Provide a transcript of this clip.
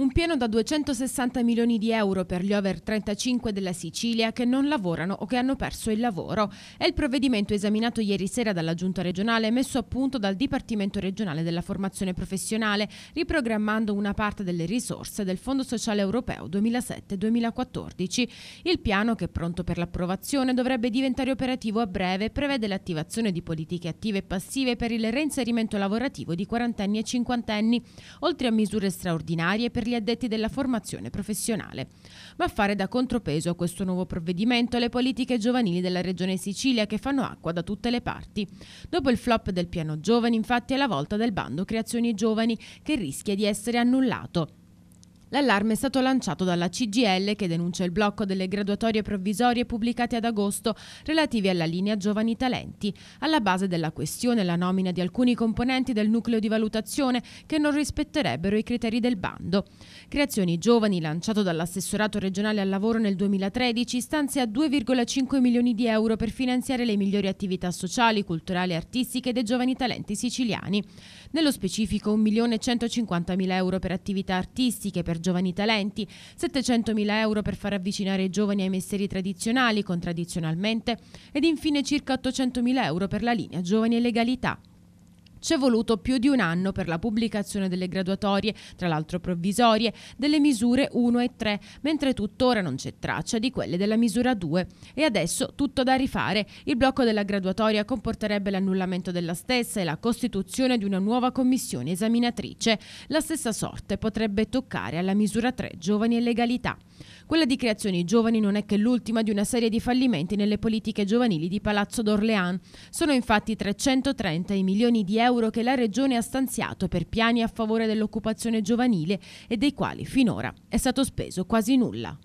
Un piano da 260 milioni di euro per gli over 35 della Sicilia che non lavorano o che hanno perso il lavoro. È il provvedimento esaminato ieri sera dalla Giunta regionale e messo a punto dal Dipartimento regionale della formazione professionale, riprogrammando una parte delle risorse del Fondo sociale europeo 2007-2014. Il piano, che è pronto per l'approvazione, dovrebbe diventare operativo a breve, e prevede l'attivazione di politiche attive e passive per il reinserimento lavorativo di quarantenni e cinquantenni, oltre a misure straordinarie per gli addetti della formazione professionale. Ma a fare da contropeso a questo nuovo provvedimento le politiche giovanili della Regione Sicilia che fanno acqua da tutte le parti. Dopo il flop del piano giovani infatti è la volta del bando Creazioni Giovani che rischia di essere annullato. L'allarme è stato lanciato dalla CGL che denuncia il blocco delle graduatorie provvisorie pubblicate ad agosto relative alla linea Giovani Talenti. Alla base della questione la nomina di alcuni componenti del nucleo di valutazione che non rispetterebbero i criteri del bando. Creazioni Giovani, lanciato dall'assessorato regionale al lavoro nel 2013, stanzia 2,5 milioni di euro per finanziare le migliori attività sociali, culturali e artistiche dei giovani talenti siciliani. Nello specifico 1.150.000 euro per attività artistiche, per giovani talenti, 700.000 euro per far avvicinare i giovani ai mestieri tradizionali, contraddizionalmente, ed infine circa 800.000 euro per la linea Giovani e Legalità. Ci è voluto più di un anno per la pubblicazione delle graduatorie, tra l'altro provvisorie, delle misure 1 e 3, mentre tuttora non c'è traccia di quelle della misura 2. E adesso tutto da rifare. Il blocco della graduatoria comporterebbe l'annullamento della stessa e la costituzione di una nuova commissione esaminatrice. La stessa sorte potrebbe toccare alla misura 3 Giovani e Legalità. Quella di Creazioni Giovani non è che l'ultima di una serie di fallimenti nelle politiche giovanili di Palazzo d'Orléans. Sono infatti 330 i milioni di euro che la Regione ha stanziato per piani a favore dell'occupazione giovanile e dei quali finora è stato speso quasi nulla.